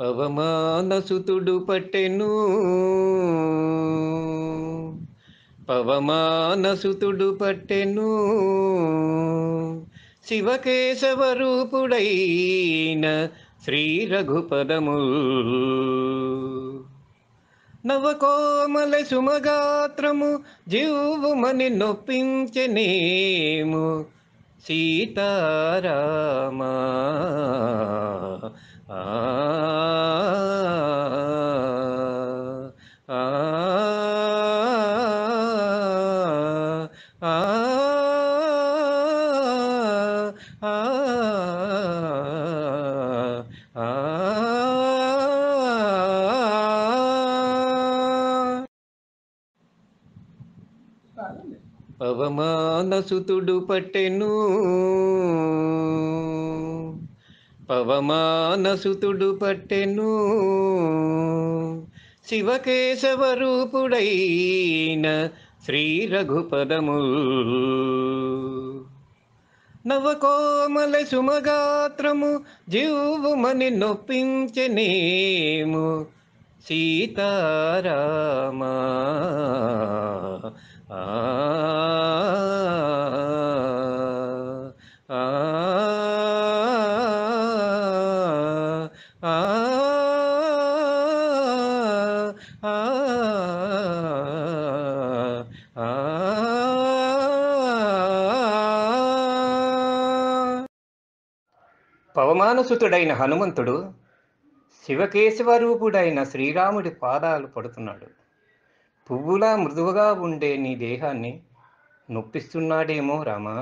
పవమానసుతుడు పట్టెను పవమానసుతుడు పట్టెను రూపుడైన శ్రీ రఘుపదము నవకోమల సుమగాత్రము జీవుమని నొప్పించనేము సీతారామా అవమానసుతుడు పట్టెను పవమానసుతుడు పట్టెను రూపుడైన శ్రీ రఘుపదము నవకోమల సుమగాత్రము జీవుమని నొప్పించనేము సీతారామా ఆ పవమానసుతుడైన హనుమంతుడు శివకేశవరూపుడైన శ్రీరాముడి పాదాలు పడుతున్నాడు పువ్వులా మృదువుగా ఉండే నీ దేహాన్ని నొప్పిస్తున్నాడేమో రామా